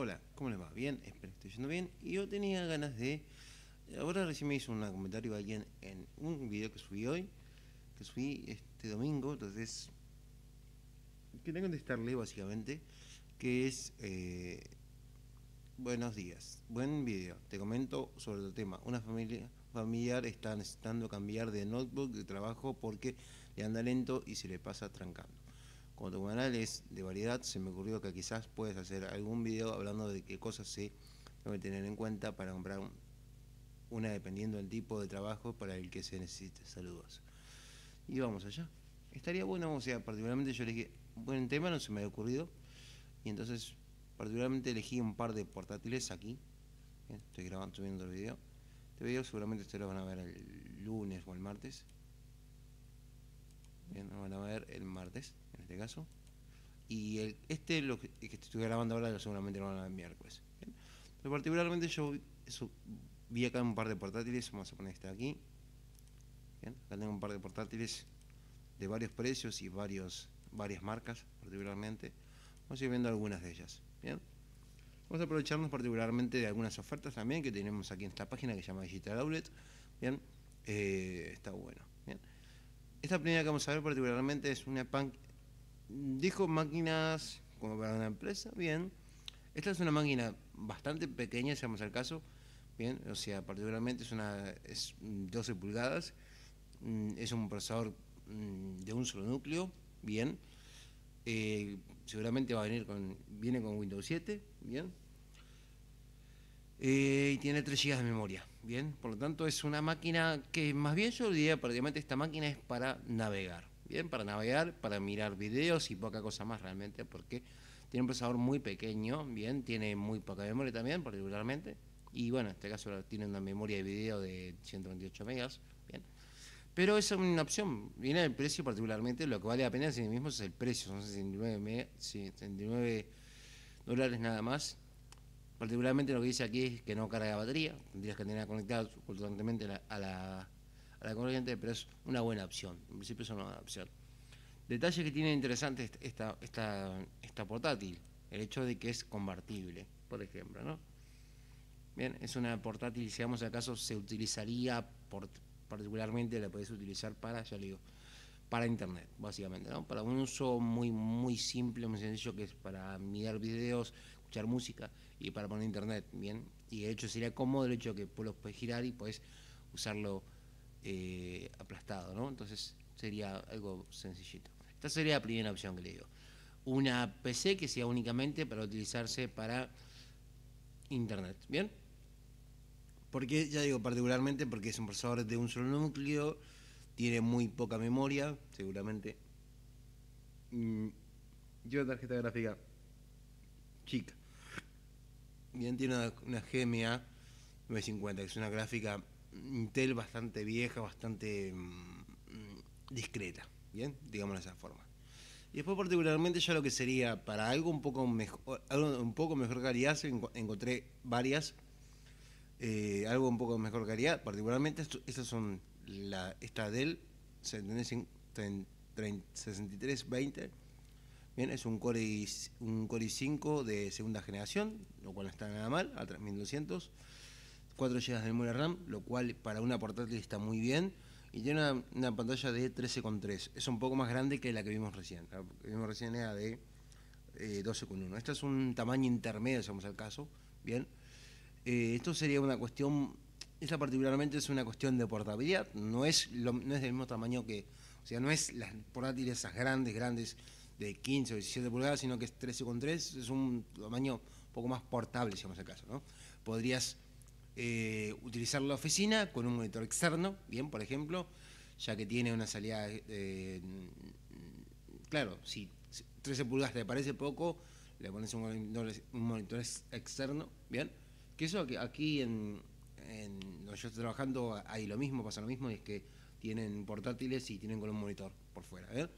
Hola, ¿cómo les va? Bien, espero que esté yendo bien. Y yo tenía ganas de. Ahora recién me hizo un comentario alguien en un video que subí hoy, que subí este domingo, entonces. que contestarle básicamente que es. Eh, buenos días, buen video. Te comento sobre el tema. Una familia familiar está necesitando cambiar de notebook de trabajo porque le anda lento y se le pasa trancando como tu canal es de variedad, se me ocurrió que quizás puedes hacer algún video hablando de qué cosas se deben tener en cuenta para comprar una dependiendo del tipo de trabajo para el que se necesite. Saludos. Y vamos allá. Estaría bueno, o sea, particularmente yo elegí, un buen tema no se me había ocurrido, y entonces particularmente elegí un par de portátiles aquí. estoy grabando, subiendo el video. Este video seguramente ustedes lo van a ver el lunes o el martes. Bien, van a ver el martes, en este caso. Y este, lo que, estoy grabando ahora, seguramente lo van a ver miércoles. particularmente yo eso, vi acá un par de portátiles, vamos a poner este aquí. Acá tengo un par de portátiles de varios precios y varios, varias marcas, particularmente. Vamos a ir viendo algunas de ellas. Bien. Vamos a aprovecharnos particularmente de algunas ofertas también que tenemos aquí en esta página que se llama Digital Outlet. Bien, eh, está bueno. Esta primera que vamos a ver particularmente es una punk. Dijo máquinas como para una empresa, bien. Esta es una máquina bastante pequeña, si vamos al caso, bien. O sea, particularmente es una es 12 pulgadas. Mm, es un procesador mm, de un solo núcleo, bien. Eh, seguramente va a venir con, viene con Windows 7, bien. Eh, y tiene 3 GB de memoria. Bien, por lo tanto es una máquina que más bien yo diría prácticamente esta máquina es para navegar. Bien, para navegar, para mirar videos y poca cosa más realmente porque tiene un procesador muy pequeño, bien, tiene muy poca memoria también particularmente. Y bueno, en este caso tiene una memoria de video de 128 megas, bien. Pero es una opción, viene el precio particularmente, lo que vale la pena en sí mismo es el precio, son 69, 69 dólares nada más, Particularmente lo que dice aquí es que no carga batería, tendrías que tenerla conectada constantemente a la, a, la, corriente, pero es una buena opción. En principio es una buena opción. Detalle que tiene interesante esta, esta, esta portátil, el hecho de que es convertible, por ejemplo, ¿no? Bien, es una portátil, si vamos acaso, se utilizaría particularmente, la podés utilizar para, ya digo, para internet, básicamente, ¿no? Para un uso muy, muy simple, muy sencillo, que es para mirar videos, escuchar música y para poner internet, ¿bien? Y de hecho sería cómodo el hecho de que lo puedes girar y puedes usarlo eh, aplastado, ¿no? Entonces sería algo sencillito. Esta sería la primera opción que le digo. Una PC que sea únicamente para utilizarse para internet, ¿bien? Porque, ya digo, particularmente porque es un procesador de un solo núcleo, tiene muy poca memoria, seguramente. Mm, Yo una tarjeta gráfica chica. Bien, tiene una, GMA 950, que es una gráfica Intel bastante vieja, bastante mm, discreta, ¿bien? digamos de esa forma. Y después particularmente ya lo que sería para algo un poco mejor, algo un poco mejor calidad, encontré varias, eh, algo un poco mejor calidad, particularmente estas son la, esta Dell 6320 Bien, es un Core, i, un Core i5 de segunda generación, lo cual no está nada mal, a 3200. 4 GB de memoria RAM, lo cual para una portátil está muy bien. Y tiene una, pantalla de 13,3. Es un poco más grande que la que vimos recién. La que vimos recién era de 12,1. Eh, este es un tamaño intermedio, si vamos al caso. Bien. Eh, esto sería una cuestión. Esta particularmente es una cuestión de portabilidad. No es, no es del mismo tamaño que. O sea, no es las portátiles esas grandes, grandes de 15 o 17 pulgadas, sino que es 13,3, es un tamaño un poco más portable, si vamos al caso. ¿no? Podrías eh, utilizar la oficina con un monitor externo, bien, por ejemplo, ya que tiene una salida, eh, claro, si 13 pulgadas te parece poco, le pones un monitor, externo, bien, que eso aquí en, donde yo estoy trabajando hay lo mismo, pasa lo mismo, y es que tienen portátiles y tienen con un monitor por fuera, ¿eh?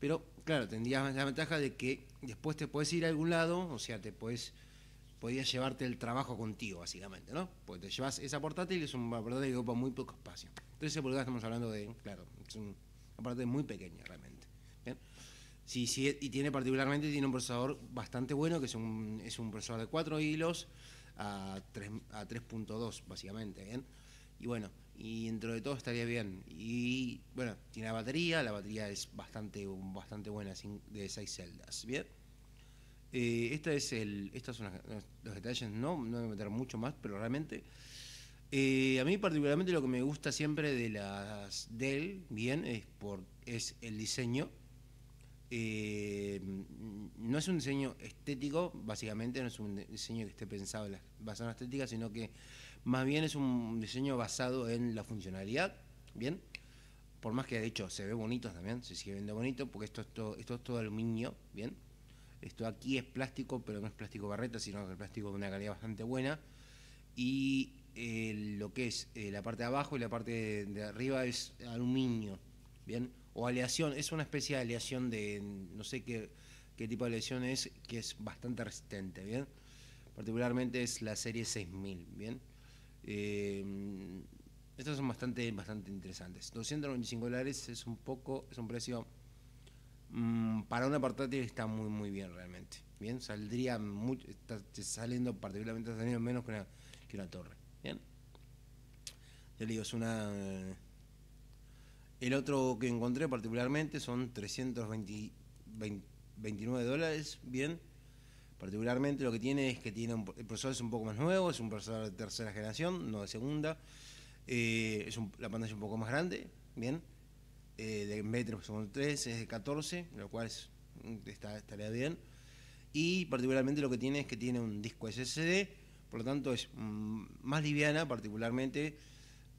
Pero claro, tendrías la ventaja de que después te puedes ir a algún lado, o sea, te puedes podías llevarte el trabajo contigo, básicamente, ¿no? Porque te llevas esa portátil, es un portátil que ocupa muy poco espacio. 13 pulgadas estamos hablando de, claro, es un, una muy pequeña realmente. ¿bien? Si y tiene particularmente tiene un procesador bastante bueno, que es un, es un procesador de 4 hilos a 3.2, a básicamente, ¿bien? y bueno, y dentro de todo estaría bien. Y bueno, tiene la batería, la batería es bastante, bastante buena, de 6 celdas, ¿bien? Eh, esta es el, estos son los, detalles, no, no voy a meter mucho más, pero realmente... Eh, a mí particularmente lo que me gusta siempre de las Dell, bien, es, por, es el diseño. Eh, no es un diseño estético, básicamente, no es un diseño que esté pensado en las, basado en estética, sino que más bien es un diseño basado en la funcionalidad, ¿bien? Por más que de hecho se ve bonito también, se sigue viendo bonito, porque esto es todo, esto es todo aluminio, ¿bien? Esto aquí es plástico, pero no es plástico barreta, sino que es plástico de una calidad bastante buena. Y eh, lo que es eh, la parte de abajo y la parte de, arriba es aluminio, ¿bien? O aleación, es una especie de aleación de, no sé qué, qué tipo de aleación es, que es bastante resistente, ¿bien? Particularmente es la serie 6000, ¿bien? Em, estos son bastante, bastante interesantes. 295 dólares es un poco, es un precio mmm, para una portátil está muy muy bien realmente. Bien, saldría mucho, está saliendo particularmente menos que una, que una torre. Bien. es una. El otro que encontré particularmente son 329 dólares. Bien Particularmente lo que tiene es que tiene un, el procesador es un poco más nuevo, es un procesador de tercera generación, no de segunda. Eh, es un, la pantalla un poco más grande, bien. Eh, de, metros son 3 es de 14, lo cual mm, está, estaría bien. Y particularmente lo que tiene es que tiene un disco SSD, por lo tanto es mm, más liviana, particularmente.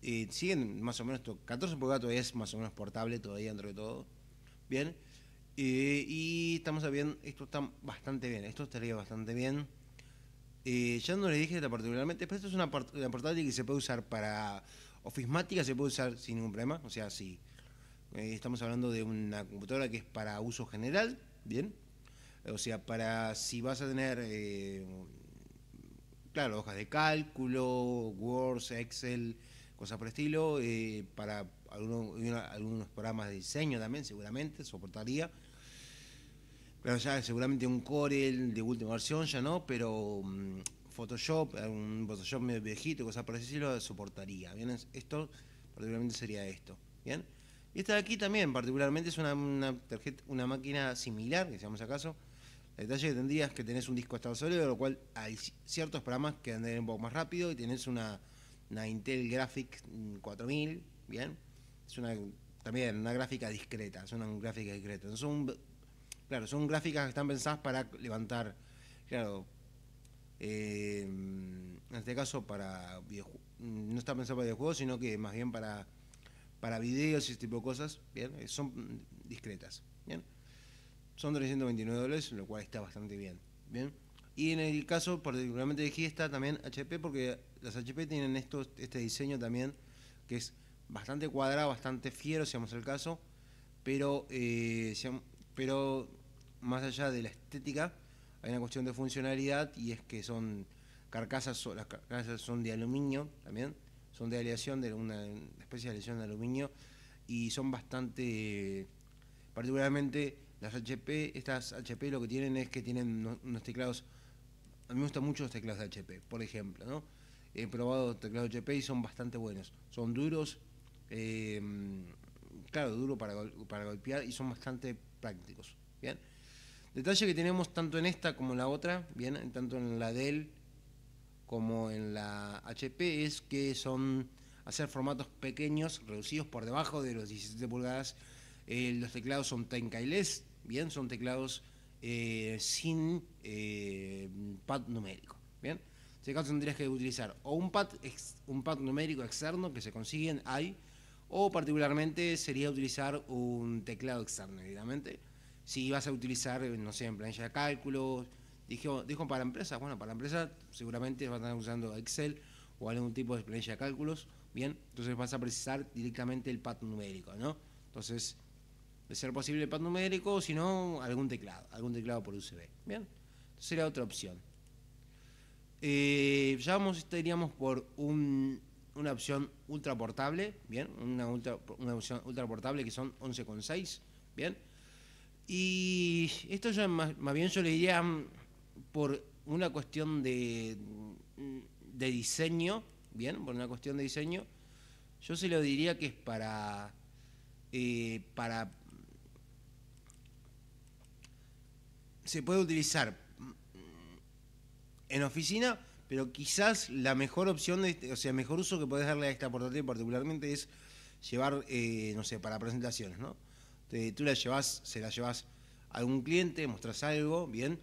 Eh, siguen más o menos, 14 pulgadas todavía es más o menos portable, todavía dentro de todo. Bien eh, y estamos bien, esto está bastante bien, esto estaría bastante bien. Eh, ya no les dije esto particularmente, pero esto es una, portátil que se puede usar para ofismática, se puede usar sin ningún problema. O sea, si eh, estamos hablando de una computadora que es para uso general, bien. O sea, para si vas a tener, claro, hojas de cálculo, Word, Excel, cosas por el estilo, para algunos, algunos programas de diseño también, seguramente, soportaría seguramente un Corel de última versión ya no, pero mm, Photoshop, un Photoshop medio viejito, cosas por así lo soportaría. ¿bien? Esto particularmente sería esto. ¿Bien? Y esta de aquí también, particularmente, es una, una, tarjeta, una máquina similar, que seamos acaso. El detalle que tendrías es que tenés un disco estado sólido, lo cual hay ciertos programas que andan un poco más rápido y tenés una, Intel Graphic 4000, mm, ¿bien? Es una también una gráfica discreta, es una gráfica discreta. Entonces un Claro, son gráficas que están pensadas para levantar, claro, eh, en este caso para no está pensado para videojuegos, sino que más bien para, para videos y ese tipo de cosas, ¿bien? Eh, son discretas, ¿bien? Son 329 dólares, lo cual está bastante bien, ¿bien? Y en el caso particularmente de está también HP, porque las HP tienen esto, este diseño también, que es bastante cuadrado, bastante fiero, si vamos al caso, pero, eh, pero más allá de la estética, hay una cuestión de funcionalidad y es que son carcasas, las carcasas son de aluminio también, son de aleación, de una especie de aleación de aluminio y son bastante, particularmente las HP, estas HP lo que tienen es que tienen unos teclados, a mí me gustan mucho los teclados de HP, por ejemplo, He probado teclados HP y son bastante buenos, son duros, eh, claro, duro para, para golpear y son bastante prácticos, ¿bien? Detalle que tenemos tanto en esta como en la otra, bien, tanto en la Dell como en la HP, es que son hacer formatos pequeños, reducidos por debajo de los 17 pulgadas. Eh, los teclados son Tenkailes, bien, son teclados eh, sin eh, pad numérico, bien. En este caso tendrías que utilizar o un pad, un pad numérico externo que se consiguen, ahí, o particularmente sería utilizar un teclado externo, evidentemente si vas a utilizar, eh, no sé, en planilla de cálculos. Dijo, oh, dijo para empresas, bueno, para empresas seguramente van a estar usando Excel o algún tipo de planilla de cálculos, bien, entonces vas a precisar directamente el pad numérico, ¿no? Entonces, de ser posible el pad numérico, si no, algún teclado, algún teclado por USB, bien, entonces otra opción. Eh, ya vamos, estaríamos por un, una opción ultra portable, bien, una, ultra, una opción ultra portable que son 11,6, bien, y esto yo más, bien yo le diría mm, por una cuestión mm, de, diseño, bien, por una cuestión de diseño, yo se lo diría que es para, eh, para, se puede utilizar mm, en oficina, pero quizás la mejor opción, este, o sea, mejor uso que puedes darle a esta portátil particularmente es llevar, eh, no sé, para presentaciones, ¿no? tú la llevas, se la llevas a algún cliente, mostrás algo, bien,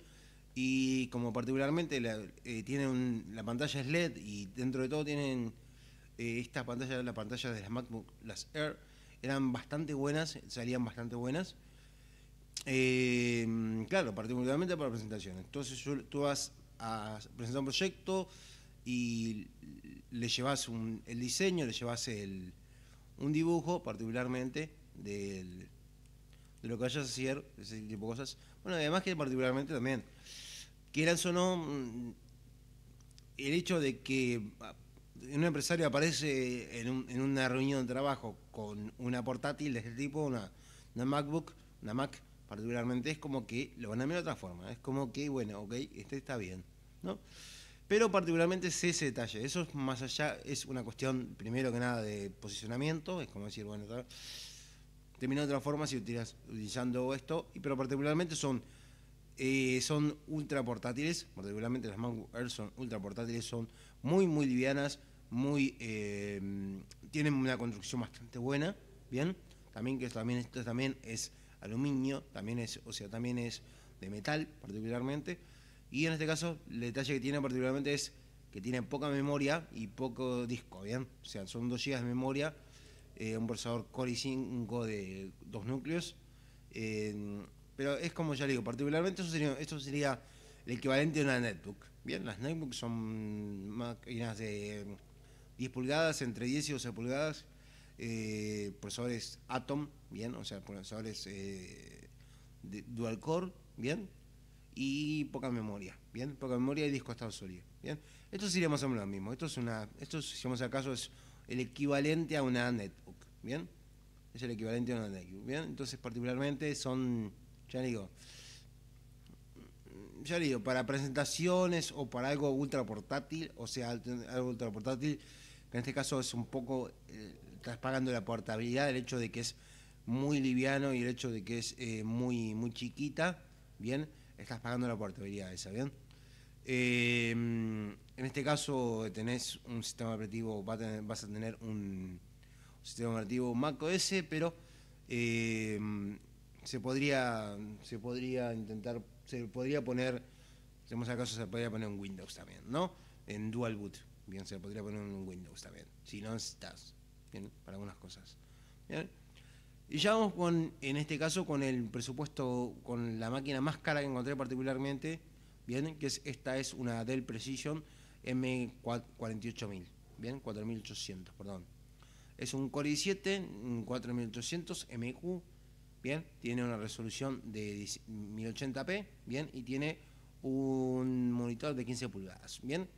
y como particularmente la, eh, la pantalla es LED y dentro de todo tienen eh, esta pantalla, la pantalla de las MacBook, las Air, eran bastante buenas, salían bastante buenas. Em, claro, particularmente para presentaciones. Entonces tú vas a presentar un proyecto y le llevas el diseño, le llevas un dibujo particularmente del, de lo que vayas a hacer, ese tipo de cosas. Bueno, además que particularmente también, que o no, mm, el hecho de que ah, un empresario aparece en, una reunión de trabajo con una portátil de este tipo, una, una MacBook, una Mac particularmente, es como que lo van a mirar de otra forma, es como que, bueno, ok, este está bien, ¿no? Pero particularmente es ese detalle, eso es más allá, es una cuestión primero que nada de posicionamiento, es como decir, bueno, tal, de otras formas utilizando esto, pero particularmente son, eh, son ultra portátiles, particularmente las Mango son ultra portátiles, son muy, muy livianas, muy, eh, tienen una construcción bastante buena, ¿bien? También que también, esto también es aluminio, también es, o sea, también es de metal particularmente, y en este caso el detalle que tiene particularmente es que tiene poca memoria y poco disco, ¿bien? O sea, son 2 GB de memoria eh, un procesador Core i5 de dos núcleos. Eh, pero es como ya digo, particularmente sería, esto sería el equivalente a una netbook. Bien, las netbooks son máquinas de 10 pulgadas, entre 10 y 12 pulgadas, eh, procesadores Atom, bien, o sea, procesadores de dual core, bien, y poca memoria, bien, poca memoria y disco estado sólido, bien. Esto sería más o menos lo mismo. Esto es una, esto si vamos acaso caso es el equivalente a una netbook, ¿bien? Es el equivalente a una netbook, ¿bien? Entonces, particularmente son, ya digo, ya digo, para presentaciones o para algo ultra portátil, o sea, algo ultra portátil, que en este caso es un poco, eh, estás pagando la portabilidad, el hecho de que es muy liviano y el hecho de que es eh, muy, muy chiquita, ¿bien? Estás pagando la portabilidad esa, ¿bien? Eh, en este caso tenés un sistema operativo, vas a tener un sistema operativo macOS, pero eh, se podría se podría intentar, se podría poner, hacemos acaso se podría poner un Windows también, ¿no? En dual boot, bien, se podría poner un Windows también, si no estás, bien, para algunas cosas. Bien. Y ya vamos con, en este caso, con el presupuesto, con la máquina más cara que encontré particularmente, bien, que es esta es una Dell Precision M48000, bien, 4800, perdón. Es un Core i7 4800 MQ, bien, tiene una resolución de 1080p, bien, y tiene un monitor de 15 pulgadas, bien.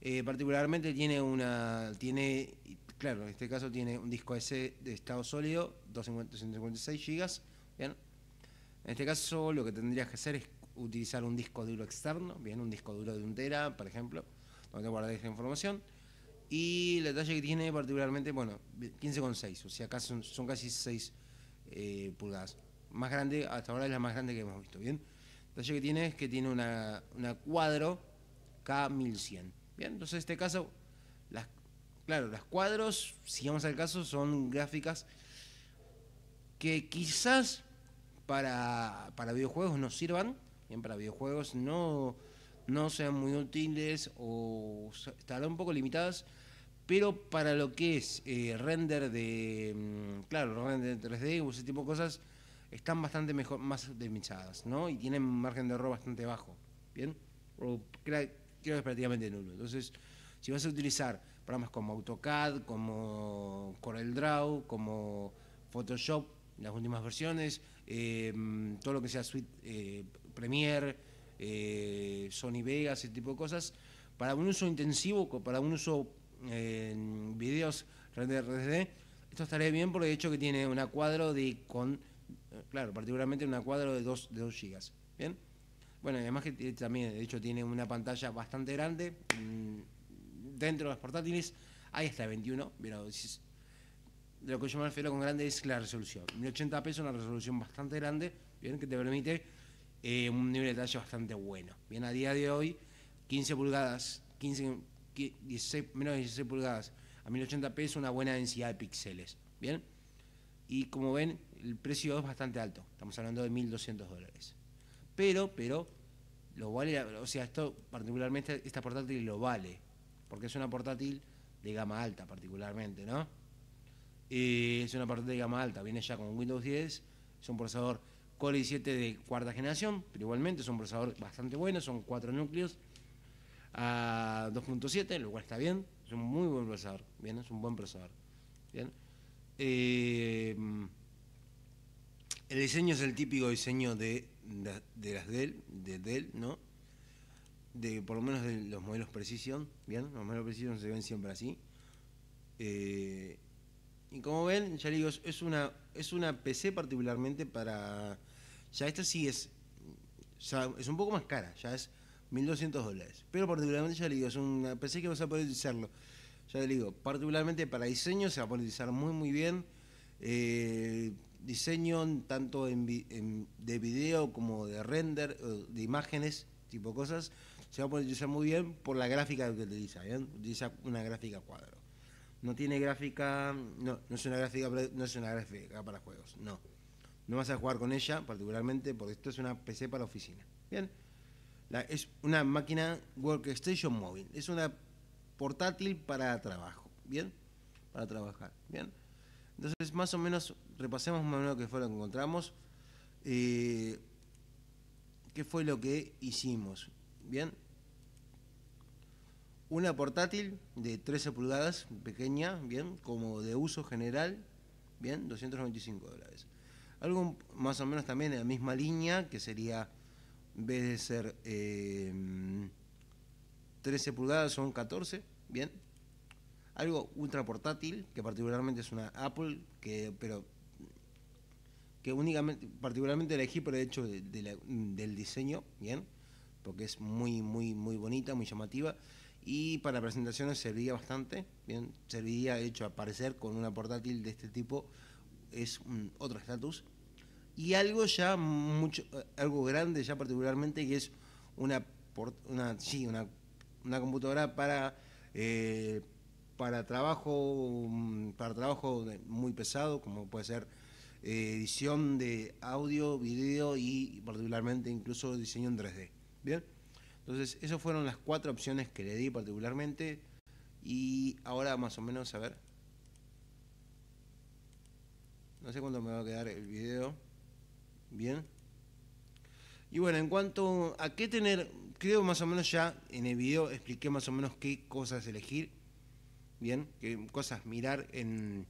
Eh, particularmente tiene una, tiene, claro, en este caso tiene un disco S de estado sólido, 256 GB, bien. En este caso lo que tendrías que hacer es utilizar un disco duro externo, bien, un disco duro de un tera, por ejemplo, donde guardar esta información. Y la talla que tiene particularmente, bueno, 15,6, o sea, acá son casi 6 eh, pulgadas. Más grande, hasta ahora es la más grande que hemos visto, ¿bien? La talla que tiene es que tiene una, una cuadro K1100, ¿bien? Entonces, en este caso, las, claro, las cuadros, si vamos al caso, son gráficas que quizás para, para videojuegos no sirvan, bien, para videojuegos no no sean muy útiles o estarán un poco limitadas, pero para lo que es eh, render de, mm, claro, render 3D o ese tipo de cosas, están bastante mejor, más optimizadas, ¿no? Y tienen margen de error bastante bajo, ¿bien? O creo que es prácticamente nulo. Entonces, si vas a utilizar programas como AutoCAD, como CorelDRAW, como Photoshop, las últimas versiones, eh, mm, todo lo que sea Suite eh, Premiere, eh, Sony Vegas, ese tipo de cosas, para un uso intensivo, para un uso en videos d esto estaría bien por el hecho que tiene una cuadro de, con, eh, claro, particularmente una cuadro de 2, de 2 GB, ¿bien? Bueno, además que también, de hecho, tiene una pantalla bastante grande, mm, dentro de los portátiles, ahí está 21, mira, de lo que yo me refiero con grande es la resolución. 1080p es una resolución bastante grande, bien, que te permite eh, un nivel de detalle bastante bueno. Bien, a día de hoy, 15 pulgadas, 15, menos de 16 pulgadas a 1080p es una buena densidad de píxeles. Bien, y como ven, el precio es bastante alto, estamos hablando de 1200 dólares. Pero, pero, lo vale, o sea, esto particularmente, esta portátil lo vale, porque es una portátil de gama alta, particularmente, ¿no? Eh, es una portátil de gama alta, viene ya con Windows 10, es un procesador Core i7 de cuarta generación, pero igualmente es un procesador bastante bueno, son cuatro núcleos a 2.7, lo cual está bien, es un muy buen procesador, bien, es un buen procesador. Eh, el diseño es el típico diseño de, de, las Dell, de Dell, ¿no? De, por lo menos de los modelos Precision, ¿bien? Los modelos Precision se ven siempre así. Eh, y como ven, ya digo, es una, es una PC particularmente para ya esta sí es, es un poco más cara, ya es 1.200 dólares. Pero particularmente, ya le digo, es una pensé que vas a poder utilizarlo. Ya le digo, particularmente para diseño se va a poder utilizar muy, muy bien. Eh, diseño tanto de video como de render, de imágenes, tipo cosas, se va a poder utilizar muy bien por la gráfica que utiliza. Utiliza una gráfica cuadro. No tiene gráfica, no, no es una gráfica, no es una gráfica para juegos, no no vas a jugar con ella particularmente porque esto es una PC para oficina. Bien, es una máquina workstation móvil, es una portátil para trabajo, bien, para trabajar, bien. Entonces más o menos repasemos más o menos qué fue lo que encontramos, eh, qué fue lo que hicimos, bien. Una portátil de 13 pulgadas, pequeña, bien, como de uso general, bien, 295 dólares algo más o menos también en la misma línea, que sería, en vez de ser 13 eh, pulgadas, son 14, bien. Algo ultra portátil, que particularmente es una Apple, que, pero que únicamente, particularmente elegí por el hecho del diseño, bien, porque es muy, muy, muy bonita, muy llamativa y para presentaciones serviría bastante, bien, serviría de hecho aparecer con una portátil de este tipo es otro estatus. Y algo ya mucho, eh, algo grande ya particularmente, que es una, una, una, computadora para, eh, para trabajo, mm, para trabajo muy pesado, como puede ser eh, edición de audio, video y particularmente incluso diseño en 3D. ¿Bien? Entonces, esas fueron las cuatro opciones que le di particularmente. Y ahora más o menos, a ver, no sé cuándo me va a quedar el video. Bien. Y bueno, en cuanto a qué tener, creo más o menos ya en el video expliqué más o menos qué cosas elegir. Bien, qué cosas mirar en,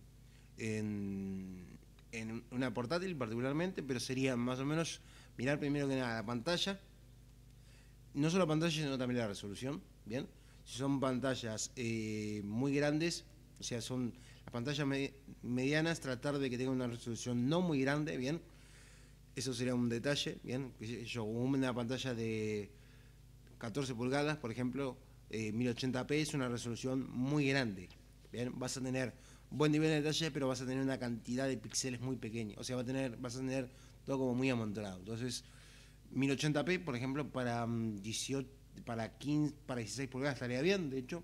en, en una portátil particularmente, pero sería más o menos mirar primero que nada la pantalla. No solo la pantalla, sino también la resolución. Bien, si son pantallas eh, muy grandes, o sea, son las pantallas medianas, tratar de que tenga una resolución no muy grande, bien. Eso sería un detalle, bien. Yo, una pantalla de 14 pulgadas, por ejemplo, 1080p eh, es una resolución muy grande. Bien, vas a tener buen nivel de detalle, pero vas a tener una cantidad de píxeles muy pequeña. O sea, va a tener, vas a tener todo como muy amontonado. Entonces, 1080p, por ejemplo, para 18, mm, para 15, para 16 pulgadas estaría bien, de hecho,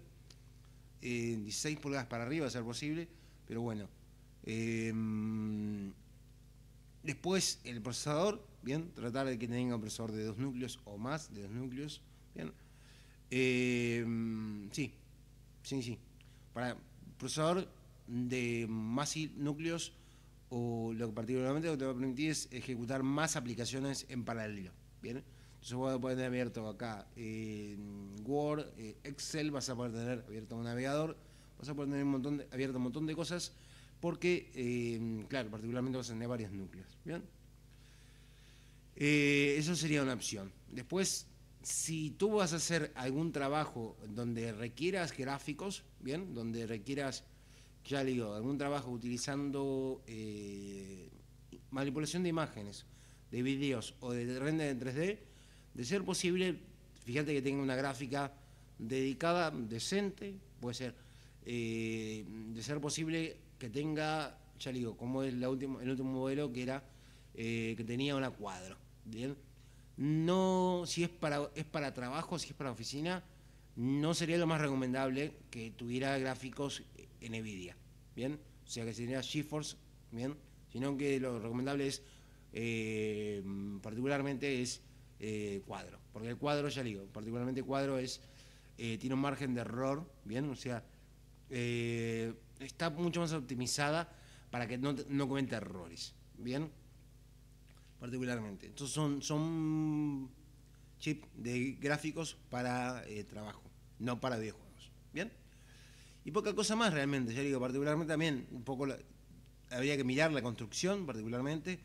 16 pulgadas para arriba, a ser posible, pero bueno. Em, después, el procesador, bien, tratar de que tenga un procesador de dos núcleos o más de dos núcleos, bien. Em, sí, sí, sí. Para procesador de más núcleos, o lo que particularmente que te va a permitir es ejecutar más aplicaciones en paralelo, bien yo voy a poner abierto acá Word, eh, Excel, vas a poder tener abierto un navegador, vas a poder tener un montón abierto un montón de cosas, porque, em, claro, particularmente vas a tener varios núcleos. ¿bien? Eh, eso sería una opción. Después, si tú vas a hacer algún trabajo donde requieras gráficos, ¿bien? Donde requieras, ya digo, algún trabajo utilizando eh, manipulación de imágenes, de vídeos o de render en 3D, de ser posible, fíjate que tenga una gráfica dedicada, decente, puede ser. Eh, de ser posible que tenga, ya digo, como es la el último modelo que era eh, que tenía una cuadro. Bien. No, si es para, es para trabajo, si es para oficina, no sería lo más recomendable que tuviera gráficos en NVIDIA. Bien. O sea que sería GeForce, bien. Sino que lo recomendable es, eh, particularmente, es eh, cuadro. Porque el Cuadro, ya digo, particularmente Cuadro es, eh, tiene un margen de error, ¿bien? O sea, eh, está mucho más optimizada para que no, no cometa errores, ¿bien? Particularmente. Entonces son, son chips de gráficos para trabajo, no para videojuegos, ¿bien? Y poca cosa más realmente, ya digo, particularmente también un poco habría que mirar la construcción particularmente,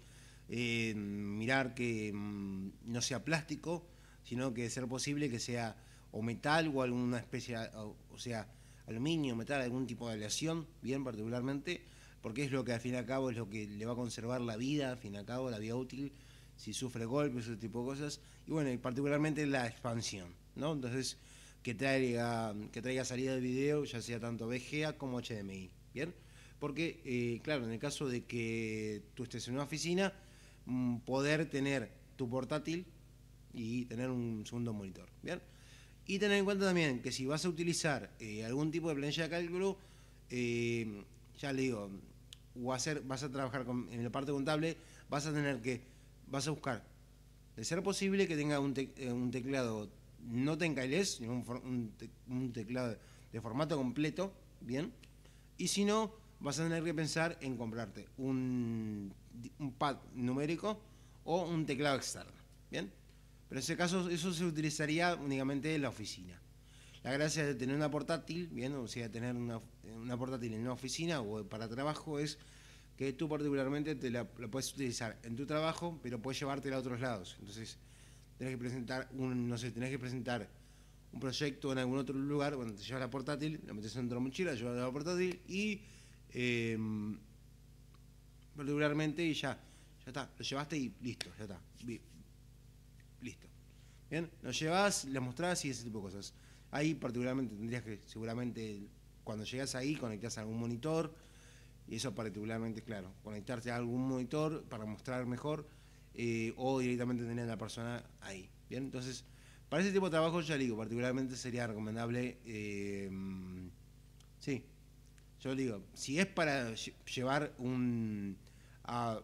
eh, mirar que mm, no sea plástico, sino que ser posible que sea o metal o alguna especie, o, sea, aluminio, metal, algún tipo de aleación, bien particularmente, porque es lo que al fin y al cabo es lo que le va a conservar la vida, al fin y al cabo, la vida útil, si sufre golpes, ese tipo de cosas, y bueno, particularmente la expansión, ¿no? Entonces, que traiga, que traiga salida de video, ya sea tanto VGA como HDMI, ¿bien? Porque, eh, claro, en el caso de que tú estés en una oficina, Mm, poder tener tu portátil y tener un segundo monitor. ¿bien? Y tener en cuenta también que si vas a utilizar eh, algún tipo de planilla de cálculo, eh, ya le digo, o hacer, vas a trabajar con, en la parte contable, vas a tener que, vas a buscar, de ser posible que tenga un, eh, teclado no tenga sino un, un, teclado de formato completo, ¿bien? Y si no, vas a tener que pensar en comprarte un un pad numérico o un teclado externo. ¿Bien? Pero en ese caso eso se utilizaría únicamente en la oficina. La gracia de tener una portátil, bien, o sea, tener una, una portátil en la oficina o para trabajo es que tú particularmente te la, puedes utilizar en tu trabajo, pero puedes llevártela a otros lados. Entonces, tenés que presentar un, no sé, tenés que presentar un proyecto en algún otro lugar, cuando te llevas la portátil, la metes de la mochila, llevas la portátil y em, particularmente y ya, ya está, lo llevaste y listo, ya está. Listo. ¿Bien? Lo llevas, le mostrás y ese tipo de cosas. Ahí particularmente tendrías que, seguramente, cuando llegas ahí, conectás a algún monitor, y eso particularmente, claro, conectarte a algún monitor para mostrar mejor, eh, o directamente tener a la persona ahí. Bien, entonces, para ese tipo de trabajo, ya digo, particularmente sería recomendable, eh, sí, yo digo, si es para llevar un a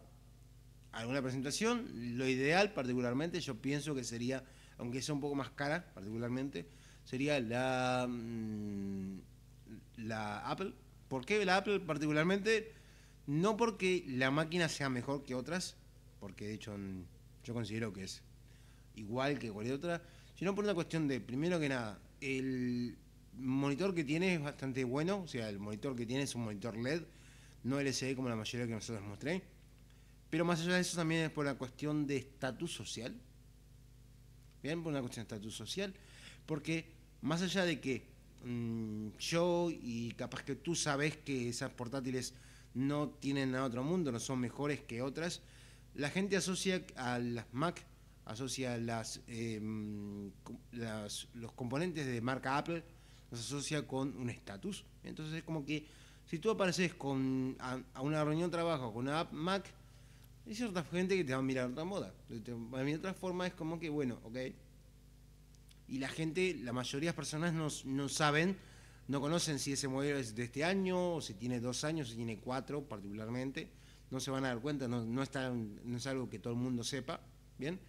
alguna presentación, lo ideal particularmente, yo pienso que sería, aunque sea un poco más cara particularmente, sería la, mm, la Apple. ¿Por qué la Apple particularmente? No porque la máquina sea mejor que otras, porque de hecho mm, yo considero que es igual que cualquier otra, sino por una cuestión de, primero que nada, el monitor que tiene es bastante bueno, o sea, el monitor que tiene es un monitor LED, no LCD e como la mayoría que nosotros mostré pero más allá de eso también es por la cuestión de estatus social. Bien, por una cuestión de estatus social. Porque más allá de que mm, yo y capaz que tú sabes que esas portátiles no tienen a otro mundo, no son mejores que otras, la gente asocia a las Mac, asocia em, las, los componentes de marca Apple, los asocia con un estatus. Entonces es como que si tú apareces con, a, una reunión de trabajo con una Mac, hay cierta gente que te va a mirar de otra moda. de otra forma es como que, bueno, ok. Y la gente, la mayoría de las personas no, saben, no conocen si ese modelo es de este año, o si tiene dos años, si tiene cuatro particularmente. No se van a dar cuenta, no, no, es algo que todo el mundo sepa, ¿bien?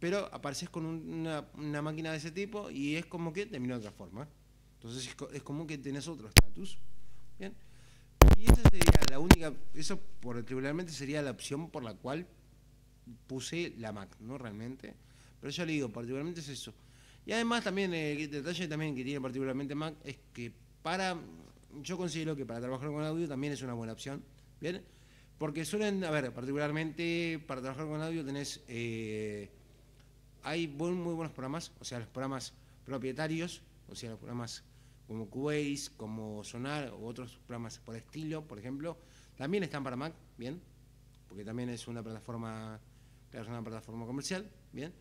Pero apareces con una, máquina de ese tipo y es como que te de otra forma. Entonces es, es como que tenés otro estatus, ¿bien? Y esa sería la única, eso particularmente sería la opción por la cual puse la Mac, ¿no? Realmente. Pero yo le digo, particularmente es eso. Y además también, eh, el detalle también que tiene particularmente Mac es que para, yo considero que para trabajar con audio también es una buena opción, ¿bien? Porque suelen, a ver, particularmente para trabajar con audio tenés, eh, hay muy, muy buenos programas, o sea, los programas propietarios, o sea, los programas como Cubase, como Sonar u otros programas por estilo, por ejemplo, también están para Mac, bien, porque también es una plataforma, es una plataforma comercial, bien.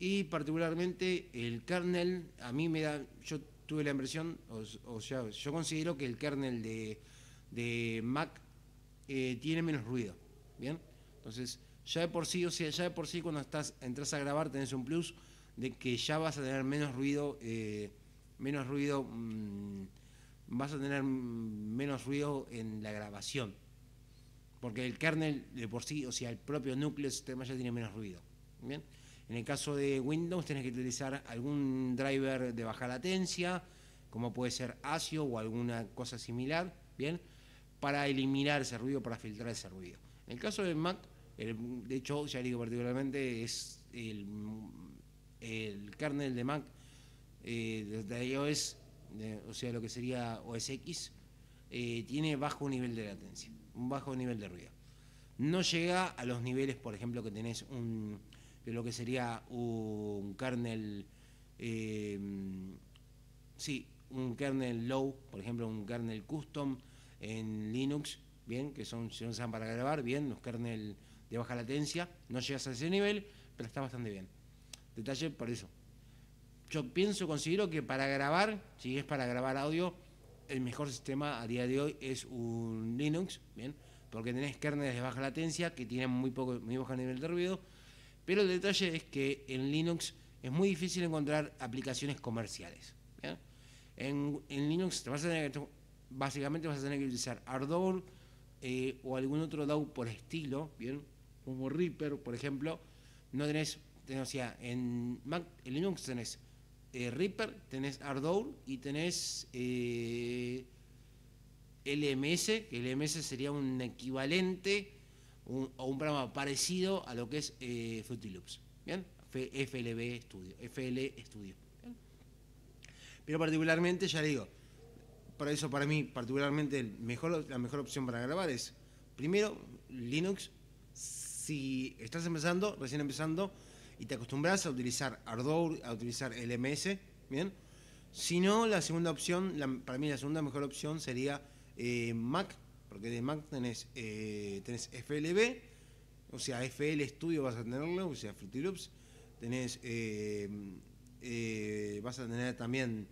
Y particularmente el kernel, a mí me da, yo tuve la impresión, o, sea, yo considero que el kernel de, Mac eh, tiene menos ruido, bien. Entonces, ya de por sí, o sea, ya de por sí cuando estás entras a grabar tenés un plus de que ya vas a tener menos ruido. Eh, menos ruido, mm, vas a tener menos ruido en la grabación. Porque el kernel de por sí, o sea, el propio núcleo del sistema ya tiene menos ruido. ¿bien? En el caso de Windows, tienes que utilizar algún driver de baja latencia, como puede ser ASIO o alguna cosa similar, ¿bien? Para eliminar ese ruido, para filtrar ese ruido. En el caso de Mac, de hecho, ya digo particularmente, es el kernel de Mac eh, desde iOS, de, o sea, lo que sería OS X, eh, tiene bajo nivel de latencia, un bajo nivel de ruido. No llega a los niveles, por ejemplo, que tenés un, lo que sería un kernel, eh, sí, un kernel low, por ejemplo, un kernel custom en Linux, bien, que son, se usan para grabar, bien, los kernel de baja latencia, no llegas a ese nivel, pero está bastante bien. Detalle por eso, yo pienso, considero que para grabar, si es para grabar audio, el mejor sistema a día de hoy es un Linux, ¿bien? Porque tenés kernels de baja latencia que tienen muy, poco, muy bajo nivel de ruido, pero el detalle es que en Linux es muy difícil encontrar aplicaciones comerciales. En, Linux te vas a tener básicamente vas a tener que utilizar Ardour eh, o algún otro DAW por estilo, ¿bien? como Reaper, por ejemplo. No tenés, tenés o sea, en, Mac, en Linux tenés eh, Reaper, tenés Ardour y tenés eh, LMS, que LMS sería un equivalente o un programa parecido a lo que es eh, Fruity Loops. FLB Studio, FL Studio. Pero particularmente, ya digo, para eso para mí particularmente la mejor opción para grabar es, primero, Linux. Si estás empezando, recién empezando, y te acostumbras a utilizar Ardour, a utilizar LMS, ¿bien? Si no, la segunda opción, para mí la segunda mejor opción sería eh, Mac, porque de Mac tenés, eh, FLB, o sea, FL Studio vas a tenerlo, o sea, Fruity Loops, tenés, eh, vas a tener también,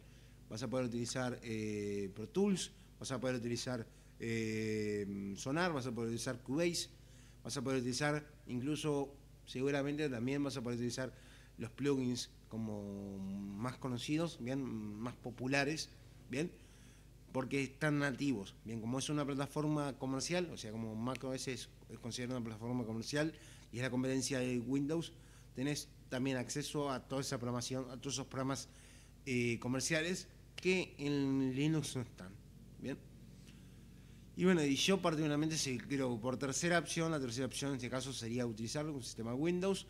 vas a poder utilizar Pro Tools, vas a poder utilizar Sonar, vas a poder utilizar Cubase, vas a poder utilizar incluso seguramente también vas a poder utilizar los plugins como más conocidos, bien, más populares, bien, porque están nativos, bien, como es una plataforma comercial, o sea, como Mac OS es considerada una plataforma comercial y es la competencia de Windows, tenés también acceso a toda esa programación, a todos esos programas eh, comerciales que en Linux no están, bien. Y bueno, y yo particularmente si creo por tercera opción, la tercera opción en este caso sería utilizarlo con un sistema Windows,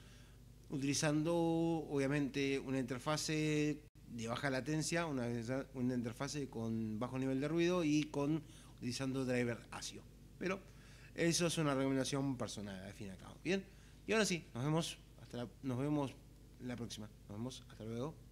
utilizando obviamente una interfase de baja latencia, una, una interfase con bajo nivel de ruido y con utilizando driver ASIO. Pero eso es una recomendación personal, al fin y al cabo. Bien, y ahora sí, nos vemos, hasta nos vemos la próxima. Nos vemos, hasta luego.